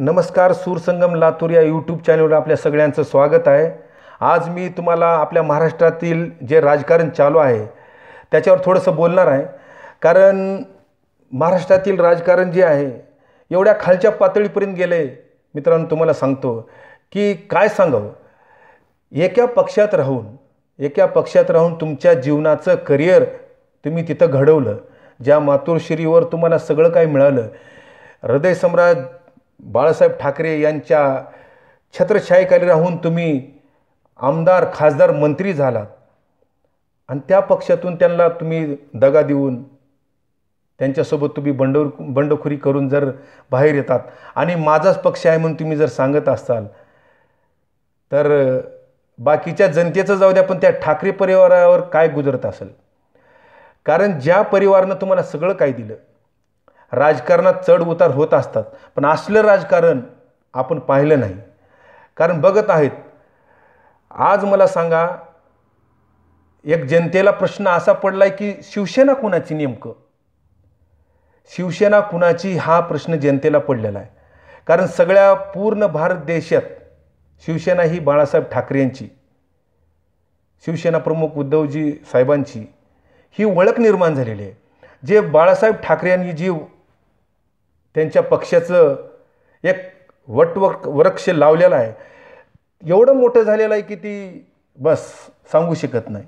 नमस्कार सूरसंगम लातूर या यूट्यूब चॅनलवर आपल्या सगळ्यांचं स्वागत आहे आज मी तुम्हाला आपल्या महाराष्ट्रातील जे राजकारण चालू आहे त्याच्यावर थोडंसं बोलणार आहे कारण महाराष्ट्रातील राजकारण जे आहे एवढ्या खालच्या पातळीपर्यंत गेले मित्रांनो तुम्हाला सांगतो की काय सांगावं एका पक्षात राहून एका पक्षात राहून तुमच्या जीवनाचं करिअर तुम्ही तिथं घडवलं ज्या मातोश्रीवर तुम्हाला सगळं काही मिळालं हृदयसम्राट बाळासाहेब ठाकरे यांच्या छत्रछायेखाली राहून तुम्ही आमदार खासदार मंत्री झालात आणि त्या पक्षातून त्यांना तुम्ही दगा देऊन त्यांच्यासोबत तुम्ही बंड बंडखोरी करून जर बाहेर येतात आणि माझाच पक्ष आहे म्हणून तुम्ही जर सांगत असाल तर बाकीच्या जनतेचं जाऊ द्या पण त्या ठाकरे परिवारावर काय गुजरत असेल कारण ज्या परिवारनं तुम्हाला सगळं काय दिलं राजकारणात चढ उतार होत असतात पण असलं राजकारण आपण पाहिलं नाही कारण बघत आहेत आज मला सांगा एक जनतेला प्रश्न असा पडला आहे की शिवसेना कुणाची नेमकं शिवसेना कुणाची हा प्रश्न जनतेला पडलेला आहे कारण सगळ्या पूर्ण भारत देशात शिवसेना ही बाळासाहेब ठाकरे यांची शिवसेना प्रमुख उद्धवजी साहेबांची ही ओळख निर्माण झालेली आहे जे बाळासाहेब ठाकरे यांनी जी त्यांच्या पक्षाचं एक वटव वृक्ष लावलेलं आहे एवढं मोठं झालेलं आहे की ती बस सांगू शकत नाही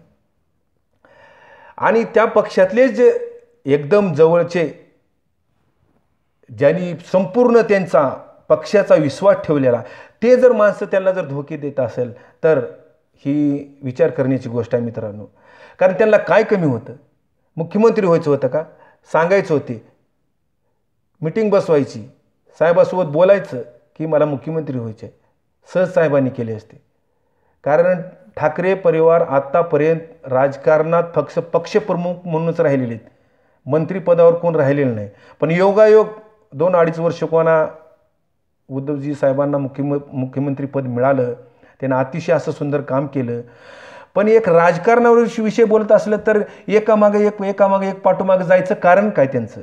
आणि त्या पक्षातले जे एकदम जवळचे ज्यांनी संपूर्ण त्यांचा पक्षाचा विश्वास ठेवलेला ते जर माणसं त्यांना जर धोके देत असेल तर ही विचार करण्याची गोष्ट आहे मित्रांनो कारण त्यांना काय कमी होतं मुख्यमंत्री व्हायचं होतं का सांगायचं होते मिटिंग बसवायची साहेबासोबत बोलायचं की मला मुख्यमंत्री व्हायचे सहज साहेबांनी केले असते कारण ठाकरे परिवार आत्तापर्यंत राजकारणात फक्त पक्षप्रमुख म्हणूनच राहिलेले आहेत मंत्रिपदावर कोण राहिलेलं नाही पण योगायोग दोन अडीच वर्ष कोणा उद्धवजी साहेबांना मुख्यम मुख्यमंत्रीपद मिळालं त्यांना अतिशय असं सुंदर काम केलं पण एक राजकारणावर विषय बोलत असलं तर एकामागे एक एकामागे एक पाठोमागे जायचं कारण काय त्यांचं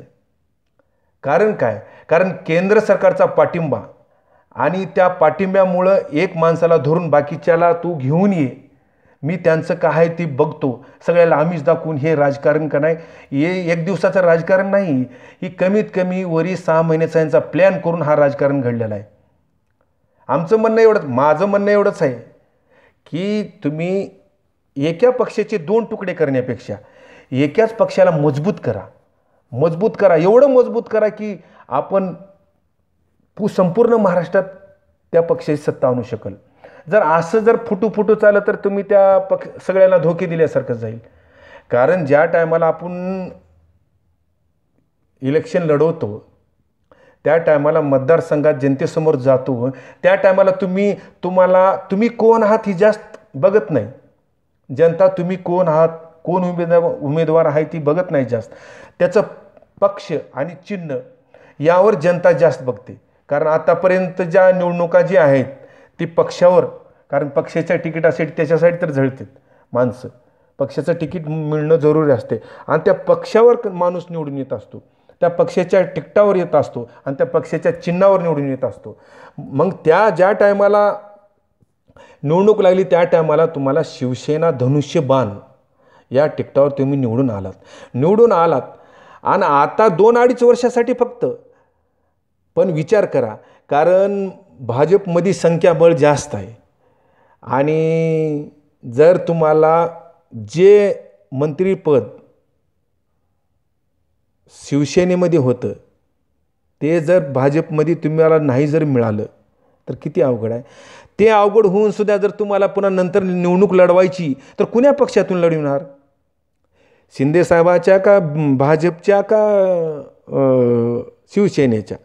कारण काय कारण केंद्र सरकारचा पाठिंबा आणि त्या पाठिंब्यामुळं एक माणसाला धरून बाकीच्याला तू घेऊन ये मी त्यांचं काय आहे ते बघतो सगळ्याला आम्हीच दाखवून हे राजकारण का नाही हे एक दिवसाचं राजकारण नाही ही कमीत कमी वरी सहा महिन्याचा यांचा प्लॅन करून हा राजकारण घडलेला आहे आमचं म्हणणं एवढंच माझं म्हणणं एवढंच आहे की तुम्ही एका पक्षाचे दोन तुकडे करण्यापेक्षा एकाच पक्षाला मजबूत करा मजबूत करा एवढं मजबूत करा की आपण पू संपूर्ण महाराष्ट्रात त्या पक्षाची सत्ता आणू शकल जर असं जर फुटू फुटू चाललं तर तुम्ही त्या पक्ष सगळ्यांना धोके दिल्यासारखं जाईल कारण ज्या टायमाला आपण इलेक्शन लढवतो त्या टायमाला मतदारसंघात जनतेसमोर जातो त्या टायमाला तुम्ही तुम्हाला तुम्ही कोण आहात ही जास्त बघत नाही जनता तुम्ही कोण आहात कोण उमेदवार उमेदवार आहे ती बघत नाही जास्त त्याचं पक्ष आणि चिन्ह यावर जनता जास्त बघते कारण आतापर्यंत ज्या निवडणुका जी आहेत ती पक्षावर कारण पक्षाच्या तिकीट असेल त्याच्यासाठी तर झळते माणसं पक्षाचं तिकीट मिळणं जरुरी असते आणि त्या पक्षावर माणूस निवडून येत असतो त्या पक्षाच्या तिकटावर येत असतो आणि त्या पक्षाच्या चिन्हावर निवडून येत असतो मग त्या ज्या टायमाला निवडणूक लागली त्या टायमाला तुम्हाला शिवसेना धनुष्य बाण या टिकटावर तुम्ही निवडून आलात निवडून आलात आणि आता दोन अडीच वर्षासाठी फक्त पण विचार करा कारण भाजपमध्ये संख्याबळ जास्त आहे आणि जर तुम्हाला जे मंत्रीपद शिवसेनेमध्ये होतं ते जर भाजपमध्ये तुम्हाला नाही जर मिळालं तर किती अवघड आहे ते अवघड होऊनसुद्धा जर तुम्हाला पुन्हा नंतर निवडणूक लढवायची तर कुण्या पक्षातून लढविणार शिंदेसाहेबाच्या का भाजपच्या का शिवसेनेच्या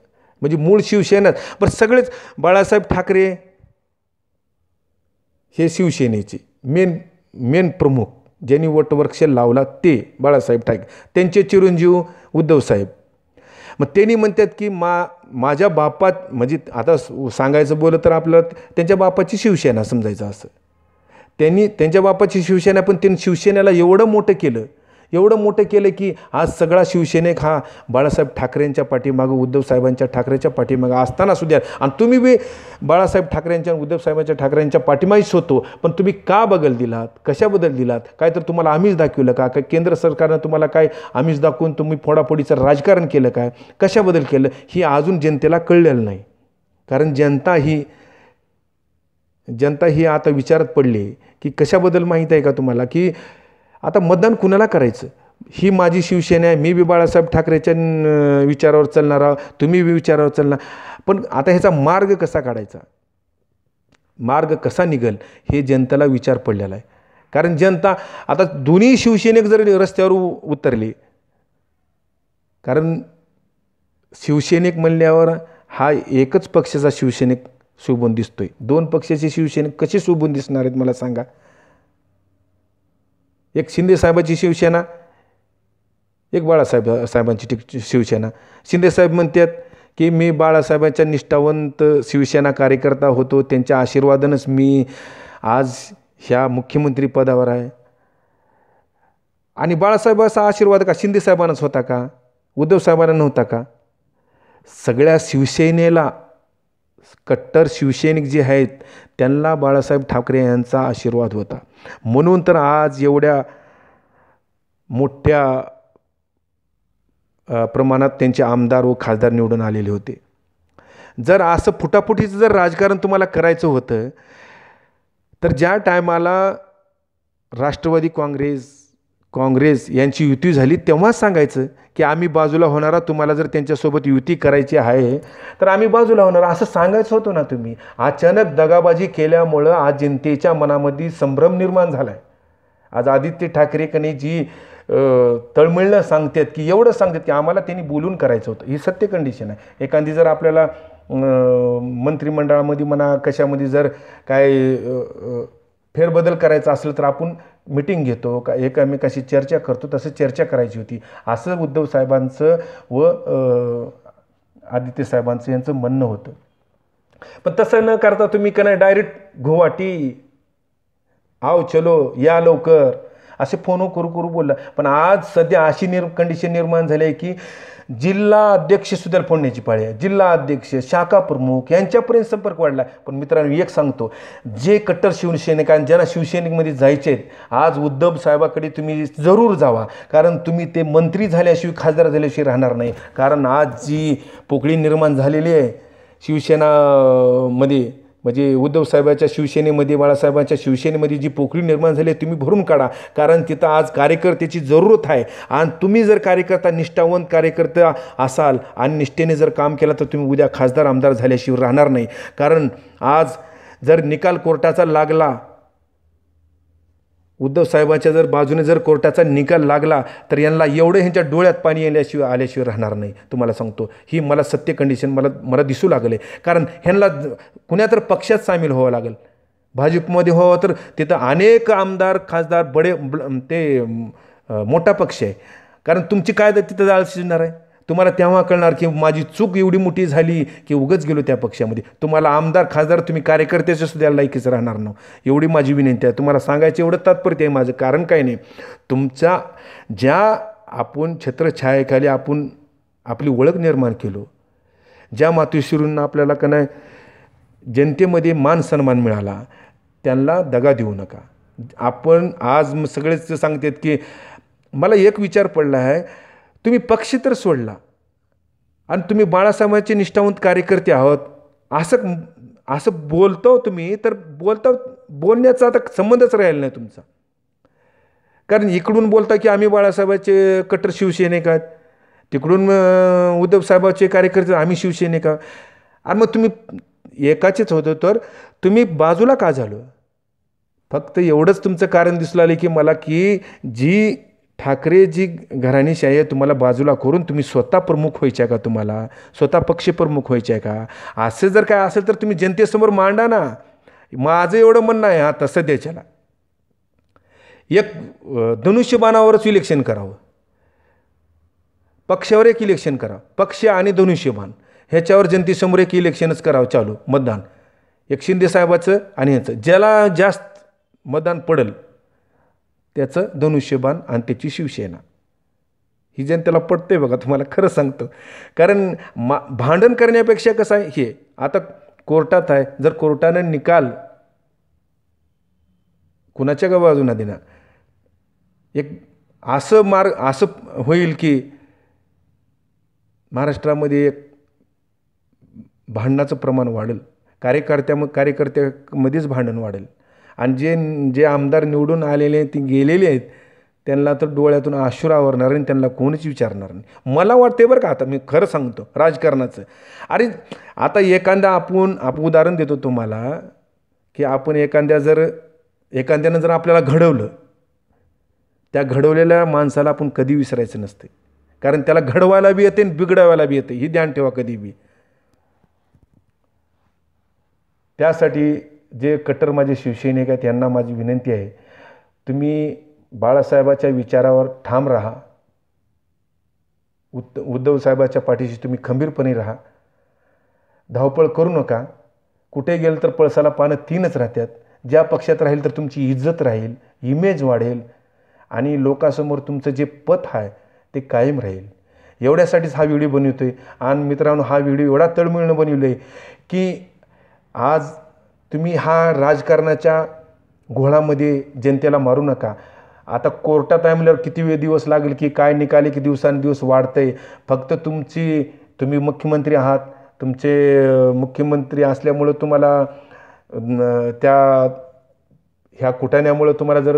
म्हणजे मूळ शिवसेना पण सगळेच बाळासाहेब ठाकरे हे शिवसेनेचे मेन मेन प्रमुख ज्यांनी वटवृक्ष लावला ते बाळासाहेब ठाकरे त्यांचे चिरंजीव उद्धवसाहेब मग त्यांनी म्हणतात की मा माझ्या बापात म्हणजे आता सांगायचं बोलं तर आपलं त्यांच्या बापाची शिवसेना समजायचं असं त्यांनी त्यांच्या बापाची शिवसेना पण त्यांनी शिवसेनेला एवढं मोठं केलं एवढं मोठं केलं की आज सगळा शिवसेनेक हा बाळासाहेब ठाकरेंच्या पाठीमागं उद्धवसाहेबांच्या ठाकरेच्या पाठीमागं असताना सुद्धा आणि तुम्ही बी बाळासाहेब ठाकरेंच्या उद्धवसाहेबांच्या ठाकरेंच्या पाठीमागेच होतो पण तुम्ही का बगल दिलात कशाबद्दल दिलात काय तर तुम्हाला आम्हीच दाखवलं का काय केंद्र सरकारनं तुम्हाला काय आम्हीच दाखवून तुम्ही फोडाफोडीचं राजकारण केलं काय कशाबद्दल केलं हे अजून जनतेला कळलेलं नाही कारण जनता ही जनता ही आता विचारात पडली की कशाबद्दल माहीत आहे का तुम्हाला की आता मतदान कुणाला करायचं ही माझी शिवसेना आहे मी बी बाळासाहेब ठाकरेच्या विचारावर चालणार आहोत तुम्ही बी विचारावर चालणार पण आता ह्याचा मार्ग कसा काढायचा मार्ग कसा निघल हे जनतेला विचार पडलेला आहे कारण जनता आता दोन्ही शिवसेनेक जर रस्त्यावर उतरले कारण शिवसेनेक म्हणल्यावर हा एकच पक्षाचा शिवसेनेक शोभून दिसतोय दोन पक्षाचे शिवसेनेक कसे शोभून दिसणार आहेत मला सांगा एक शिंदेसाहेबाची शिवसेना एक बाळासाहेब साहेबांची टिक शिवसेना शिंदेसाहेब म्हणतात की मी बाळासाहेबांच्या निष्ठावंत शिवसेना कार्यकर्ता होतो त्यांच्या आशीर्वादानंच मी आज ह्या मुख्यमंत्री पदावर आहे आणि असा आशीर्वाद का शिंदेसाहेबांनाच होता का साहेबांना नव्हता का सगळ्या शिवसेनेला कट्टर शिवसैनिक जे आहेत त्यांना बाळासाहेब ठाकरे यांचा आशीर्वाद होता म्हणून तर आज एवढ्या मोठ्या प्रमाणात त्यांचे आमदार व खासदार निवडून आलेले होते जर असं फुटाफुटीचं जर राजकारण तुम्हाला करायचं होतं तर ज्या टायमाला राष्ट्रवादी काँग्रेस काँग्रेस यांची युती झाली तेव्हाच सांगायचं की आम्ही बाजूला होणारा तुम्हाला जर त्यांच्यासोबत युती करायची आहे तर आम्ही बाजूला होणारा असं सांगायचं होतो ना तुम्ही अचानक दगाबाजी केल्यामुळं आज जनतेच्या मनामध्ये संभ्रम निर्माण झाला आहे आज आदित्य ठाकरे जी तळमळणं सांगतात की एवढं सांगतात की आम्हाला त्यांनी बोलून करायचं होतं ही सत्य कंडिशन आहे एखादी जर आपल्याला मंत्रिमंडळामध्ये म्हणा कशामध्ये जर काय फेरबदल करायचा असेल तर आपण मिटिंग घेतो का एकमेकाशी चर्चा करतो तसं चर्चा करायची होती असं उद्धव साहेबांचं व आदित्य साहेबांचं यांचं म्हणणं होतं पण तसं न करता तुम्ही का डायरेक्ट गुवाहाटी आव चलो या लवकर असे फोन करू करू बोलला पण आज सध्या अशी निर् कंडिशन निर्माण झाली आहे की जिल्हा अध्यक्ष सुद्धा फोडण्याची पाळी आहे जिल्हा अध्यक्ष शाखा प्रमुख यांच्यापर्यंत संपर्क वाढला पण मित्रांनो एक सांगतो जे कट्टर शिवसैनिक आणि ज्यांना शिवसेनेमध्ये जायचे आहेत आज उद्धव साहेबाकडे तुम्ही जरूर जावा कारण तुम्ही ते मंत्री झाल्याशिवाय खासदार झाल्याशिवाय राहणार नाही कारण आज जी पोकळी निर्माण झालेली आहे शिवसेनामध्ये म्हणजे उद्धवसाहेबाच्या शिवसेनेमध्ये बाळासाहेबांच्या शिवसेनेमध्ये जी पोकळी निर्माण झाली आहे तुम्ही भरून काढा कारण तिथं आज कार्यकर्त्याची जरूरत आहे आणि तुम्ही जर कार्यकर्ता निष्ठावंत कार्यकर्ता असाल आणि निष्ठेने जर काम केलं तर तुम्ही उद्या खासदार आमदार झाल्याशिवाय राहणार नाही कारण आज जर निकाल कोर्टाचा लागला उद्धव साहेबाच्या जर बाजूने जर कोर्टाचा निकाल लागला तर यांना एवढं ह्यांच्या डोळ्यात पाणी येण्याशिवाय आल्याशिवाय राहणार नाही तुम्हाला सांगतो ही मला सत्य कंडिशन मला मला दिसू लागले कारण ह्यांना कुण्या तर पक्षात सामील व्हावं लागेल भाजपमध्ये व्हावं तर तिथं अनेक आमदार खासदार बडे ते मोठा पक्ष आहे कारण तुमची काय तिथं जाळ शिजणार आहे तुम्हाला तेव्हा कळणार की माझी चूक एवढी मोठी झाली की उगच गेलो त्या पक्षामध्ये तुम्हाला आमदार खासदार तुम्ही कार्यकर्त्याच्या सुद्धा लायकीच राहणार ना एवढी माझी विनंती आहे तुम्हाला सांगायचं एवढं तात्पर्य आहे माझं कारण काय नाही तुमचा ज्या आपण छत्रछायेखाली आपण आपली ओळख निर्माण केलो ज्या मातोश्रींना आपल्याला का नाही जनतेमध्ये मान सन्मान मिळाला त्यांना दगा देऊ नका आपण आज सगळेच सांगतात की मला एक विचार पडला आहे तुम्ही पक्ष तर सोडला आणि तुम्ही बाळासाहेबांचे निष्ठावंत कार्यकर्ते आहोत असं असं बोलतो तुम्ही तर बोलता बोलण्याचा आता संबंधच राहिला नाही तुमचा कारण इकडून बोलता की आम्ही बाळासाहेबाचे कट्टर शिवसैनिक आहात तिकडून उद्धव कार्यकर्ते आम्ही शिवसैनिक आहोत आणि मग तुम्ही एकाचेच होतो तर तुम्ही बाजूला का झालो फक्त एवढंच तुमचं कारण दिसलं आलं की मला की जी ठाकरेजी घराणेशाही तुम्हाला बाजूला करून तुम्ही स्वतः प्रमुख व्हायचे का तुम्हाला स्वतः पक्षप्रमुख व्हायचे का असं जर काय असेल तर तुम्ही जनतेसमोर मांडा ना माझं एवढं म्हणणं आहे हा तसं त्याच्याला एक धनुष्यबाणावरच इलेक्शन करावं पक्षावर एक इलेक्शन करा पक्ष आणि धनुष्यबाण ह्याच्यावर जनतेसमोर एक इलेक्शनच करावं चालू मतदान एक शिंदेसाहेबाचं आणि ह्याचं ज्याला जास्त मतदान पडेल त्याचं धनुष्यबाण आणि त्याची शिवसेना ही जनतेला पडते बघा तुम्हाला खरं सांगतो कारण मा भांडण करण्यापेक्षा कसं आहे हे आता कोर्टात आहे जर कोर्टानं निकाल कुणाच्या गावा बाजूला देणार एक असं मार्ग असं होईल की महाराष्ट्रामध्ये एक भांडणाचं प्रमाण वाढेल कार्यकर्त्या मग कार्यकर्त्यामध्येच भांडण वाढेल आणि जे जे आमदार निवडून आलेले ते गेलेले आहेत त्यांना तर डोळ्यातून आशुर आवरणार आणि त्यांना कोणीच विचारणार नाही मला वाटते बरं का आता मी खरं सांगतो राजकारणाचं अरे आता एखादा आपण आप उदाहरण देतो तुम्हाला की आपण एखाद्या जर एखाद्यानं जर आपल्याला घडवलं त्या घडवलेल्या माणसाला आपण कधी विसरायचं नसते कारण त्याला घडवायला बी येते आणि बिघडवायला बी येते ही ध्यान ठेवा कधी बी त्यासाठी जे कट्टर माझे शिवसैनिक आहेत यांना माझी विनंती आहे तुम्ही बाळासाहेबाच्या विचारावर ठाम राहा उद्धव उद्धवसाहेबाच्या पाठीशी तुम्ही खंबीरपणे राहा धावपळ करू नका कुठे गेलं तर पळसाला पानं तीनच राहतात ज्या पक्षात राहील तर तुमची इज्जत राहील इमेज वाढेल आणि लोकासमोर तुमचं जे पथ आहे ते कायम राहील एवढ्यासाठीच हा व्हिडिओ बनवतो आहे आणि मित्रांनो हा व्हिडिओ एवढा तळमळीनं बनवलं आहे की आज तुम्ही हा राजकारणाच्या घोळामध्ये जनतेला मारू नका आता कोर्टात म्हणल्यावर किती वेळ दिवस लागेल की काय निकाले की दिवसांदिवस वाढतं आहे फक्त तुमची तुम्ही मुख्यमंत्री आहात तुमचे मुख्यमंत्री असल्यामुळं तुम्हाला त्या ह्या कुटाण्यामुळं तुम्हाला जर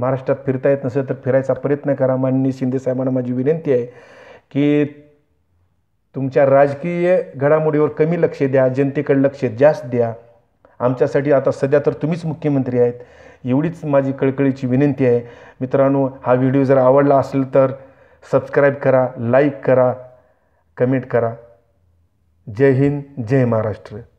महाराष्ट्रात फिरता येत नसेल तर फिरायचा प्रयत्न करा माननीय शिंदेसाहेबांना माझी विनंती आहे की तुमच्या राजकीय घडामोडीवर कमी लक्ष द्या जनतेकडे लक्ष जास्त द्या आमच्यासाठी आता सध्या तर तुम्हीच मुख्यमंत्री आहेत एवढीच माझी कळकळीची विनंती आहे मित्रांनो हा व्हिडिओ जर आवडला असेल तर सबस्क्राईब करा लाईक करा कमेंट करा जय हिंद जय महाराष्ट्र